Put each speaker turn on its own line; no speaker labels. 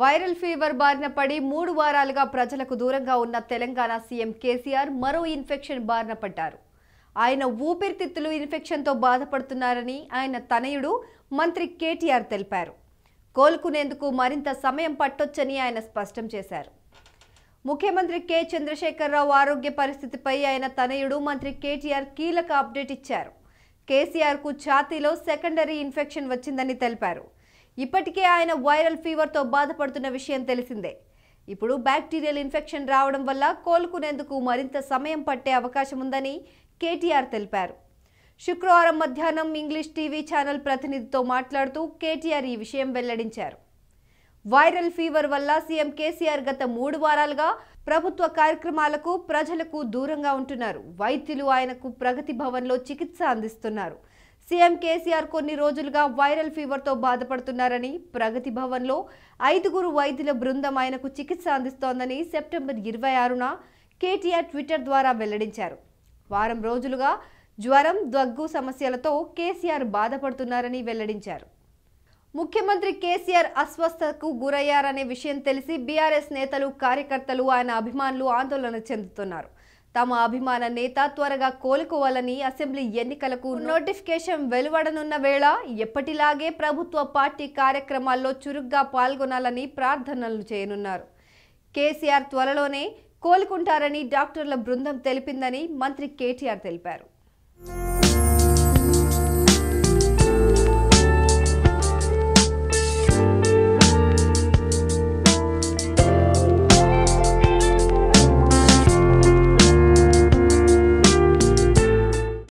viral fever బారిన పడి మూడు వారాలుగా ప్రజలకు దూరంగా ఉన్న తెలంగాణ సీఎం కేసీఆర్ మరో ఇన్ఫెక్షన్ బారిన పడ్డారు ఆయన ఊపిరితిత్తులు ఇన్ఫెక్షన్తో బాధపడుతున్నారని ఆయన తనయుడు మంత్రి కేటీఆర్ తెలిపారు కోలుకునేందుకు మరింత సమయం పట్టొచ్చని ఆయన స్పష్టం చేశారు ముఖ్యమంత్రి కె చంద్రశేఖరరావు ఆరోగ్య పరిస్థితిపై ఆయన తనయుడు మంత్రి కేటీఆర్ కీలక అప్డేట్ ఇచ్చారు కేసీఆర్కు ఛాతీలో సెకండరీ ఇన్ఫెక్షన్ వచ్చిందని తెలిపారు ఇప్పటికే ఆయన వైరల్ ఫీవర్తో బాధపడుతున్న విషయం తెలిసిందే ఇప్పుడు బ్యాక్టీరియల్ ఇన్ఫెక్షన్ రావడం వల్ల కోలుకునేందుకు మరింత సమయం పట్టే అవకాశం ఉందని కేటీఆర్ తెలిపారు శుక్రవారం మధ్యాహ్నం ఇంగ్లీష్ టీవీ ఛానల్ ప్రతినిధితో మాట్లాడుతూ కేటీఆర్ ఈ విషయం వెల్లడించారు వైరల్ ఫీవర్ వల్ల సీఎం కేసీఆర్ గత మూడు వారాలుగా ప్రభుత్వ కార్యక్రమాలకు ప్రజలకు దూరంగా ఉంటున్నారు వైద్యులు ఆయనకు ప్రగతి భవన్లో చికిత్స అందిస్తున్నారు సీఎం కేసీఆర్ కొన్ని రోజులుగా వైరల్ ఫీవర్తో బాధపడుతున్నారని ప్రగతి భవన్లో ఐదుగురు వైద్యుల బృందం ఆయనకు చికిత్స అందిస్తోందని సెప్టెంబర్ ఇరవై ఆరున కేటీఆర్ ట్విట్టర్ ద్వారా వెల్లడించారు వారం రోజులుగా జ్వరం దగ్గు సమస్యలతో కేసీఆర్ బాధపడుతున్నారని వెల్లడించారు ముఖ్యమంత్రి కేసీఆర్ అస్వస్థతకు గురయ్యారనే విషయం తెలిసి బీఆర్ఎస్ నేతలు కార్యకర్తలు ఆయన అభిమానులు ఆందోళన చెందుతున్నారు తమ అభిమాన నేత త్వరగా కోలుకోవాలని అసెంబ్లీ ఎన్నికలకు నోటిఫికేషన్ వెలువడనున్న వేళ ఎప్పటిలాగే ప్రభుత్వ పార్టీ కార్యక్రమాల్లో చురుగ్గా పాల్గొనాలని ప్రార్థనలు చేయనున్నారు కేసీఆర్ త్వరలోనే కోలుకుంటారని డాక్టర్ల బృందం తెలిపిందని మంత్రి కేటీఆర్ తెలిపారు